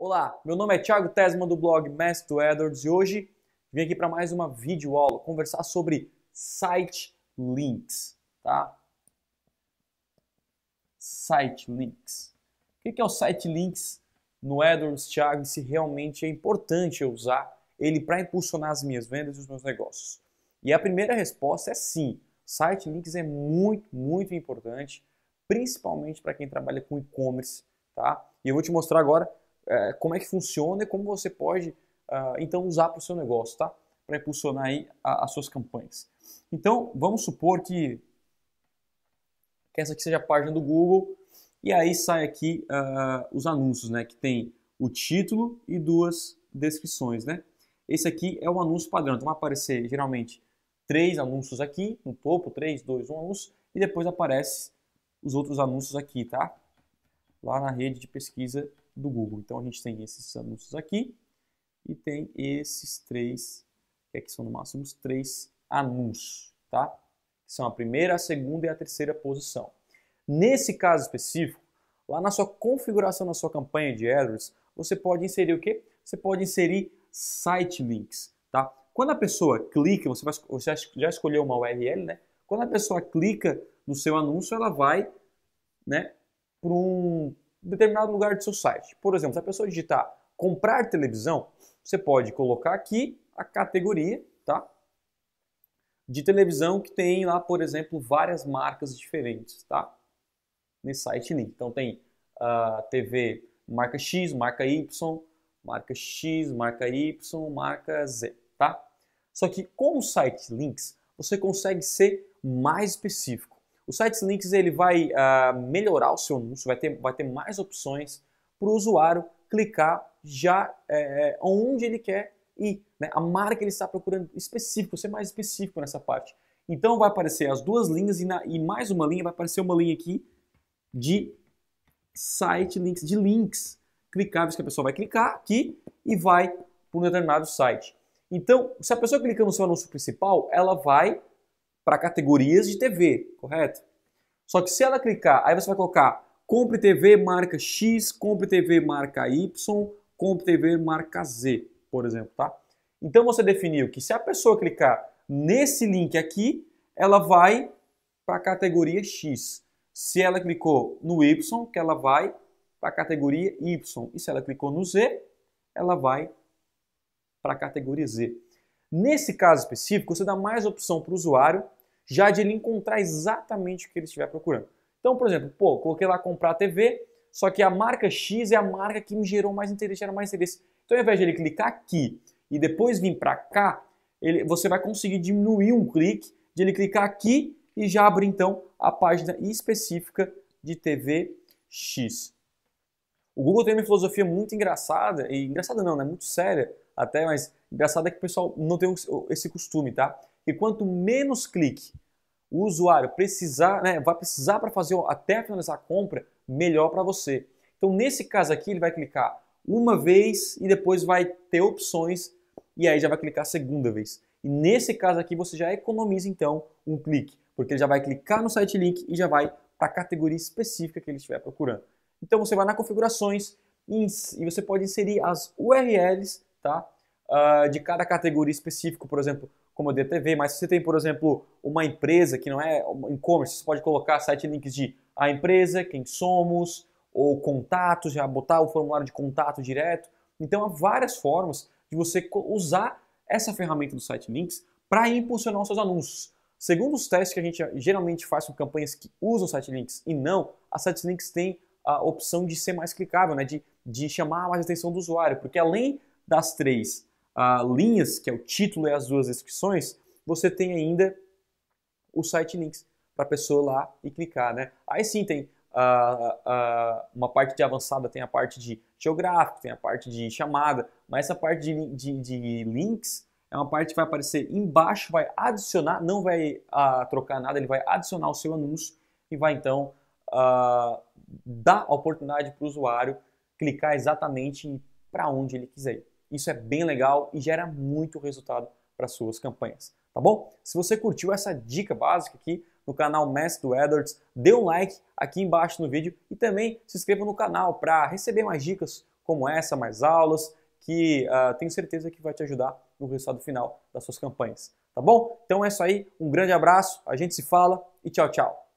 Olá, meu nome é Thiago Tesma do blog Mestre Edwards e hoje vim aqui para mais uma vídeo aula conversar sobre site links, tá? Site links. O que é o site links no Edwards Thiago e se realmente é importante eu usar ele para impulsionar as minhas vendas e os meus negócios? E a primeira resposta é sim. Site links é muito, muito importante, principalmente para quem trabalha com e-commerce, tá? E eu vou te mostrar agora é, como é que funciona e como você pode uh, então usar para o seu negócio, tá? Para impulsionar aí a, as suas campanhas. Então, vamos supor que, que essa aqui seja a página do Google e aí sai aqui uh, os anúncios, né? Que tem o título e duas descrições, né? Esse aqui é o anúncio padrão. Então vai aparecer geralmente três anúncios aqui no topo, três, dois, um anúncio e depois aparece os outros anúncios aqui, tá? lá na rede de pesquisa do Google. Então a gente tem esses anúncios aqui e tem esses três, que aqui é são no máximo os três anúncios, tá? Que são a primeira, a segunda e a terceira posição. Nesse caso específico, lá na sua configuração na sua campanha de AdWords, você pode inserir o quê? Você pode inserir site links, tá? Quando a pessoa clica, você, vai, você já escolheu uma URL, né? Quando a pessoa clica no seu anúncio, ela vai né, para um determinado lugar do seu site. Por exemplo, se a pessoa digitar comprar televisão, você pode colocar aqui a categoria, tá? De televisão que tem lá, por exemplo, várias marcas diferentes, tá? Nesse site link. Então tem uh, ah, TV marca X, marca Y, marca X, marca Y, marca Z, tá? Só que com o site links, você consegue ser mais específico. O Sites Links ele vai uh, melhorar o seu anúncio, vai ter, vai ter mais opções para o usuário clicar já é, é, onde ele quer ir, né? a marca que ele está procurando específico, ser mais específico nessa parte. Então vai aparecer as duas linhas e, na, e mais uma linha, vai aparecer uma linha aqui de site links, de links clicáveis que a pessoa vai clicar aqui e vai para um determinado site. Então, se a pessoa clicar no seu anúncio principal, ela vai para categorias de TV, correto? Só que se ela clicar, aí você vai colocar compre TV marca X, compre TV marca Y, compre TV marca Z, por exemplo, tá? Então você definiu que se a pessoa clicar nesse link aqui, ela vai para a categoria X. Se ela clicou no Y, que ela vai para a categoria Y. E se ela clicou no Z, ela vai para a categoria Z. Nesse caso específico, você dá mais opção para o usuário já de ele encontrar exatamente o que ele estiver procurando. Então, por exemplo, pô, coloquei lá comprar TV, só que a marca X é a marca que me gerou mais interesse, era mais interesse. Então, ao invés de ele clicar aqui e depois vir para cá, ele, você vai conseguir diminuir um clique, de ele clicar aqui e já abrir então a página específica de TV X. O Google tem uma filosofia muito engraçada, e engraçada não, né? Muito séria até, mas engraçada é que o pessoal não tem esse costume, tá? E quanto menos clique o usuário precisar, né, vai precisar para fazer até finalizar a compra, melhor para você. Então, nesse caso aqui, ele vai clicar uma vez e depois vai ter opções e aí já vai clicar a segunda vez. E nesse caso aqui, você já economiza então um clique, porque ele já vai clicar no site link e já vai para a categoria específica que ele estiver procurando. Então, você vai na configurações e você pode inserir as URLs tá? Uh, de cada categoria específica, por exemplo, como a DTV, mas se você tem, por exemplo, uma empresa que não é e-commerce, você pode colocar site links de a empresa, quem somos, ou contatos, já botar o formulário de contato direto. Então há várias formas de você usar essa ferramenta do site links para impulsionar os seus anúncios. Segundo os testes que a gente geralmente faz com campanhas que usam site links e não, a site links tem a opção de ser mais clicável, né? de, de chamar mais atenção do usuário, porque além das três uh, linhas, que é o título e né, as duas descrições, você tem ainda o site links para a pessoa lá e clicar, né? Aí sim tem uh, uma parte de avançada, tem a parte de geográfico, tem a parte de chamada, mas essa parte de, de, de links é uma parte que vai aparecer embaixo, vai adicionar, não vai trocar nada, ele vai adicionar o seu anúncio e vai então uh, dar a oportunidade para o usuário clicar exatamente para onde ele quiser. Isso é bem legal e gera muito resultado para suas campanhas, tá bom? Se você curtiu essa dica básica aqui no canal Mestre do AdWords, dê um like aqui embaixo no vídeo e também se inscreva no canal para receber mais dicas como essa, mais aulas, que uh, tenho certeza que vai te ajudar no resultado final das suas campanhas, tá bom? Então é isso aí, um grande abraço, a gente se fala e tchau, tchau!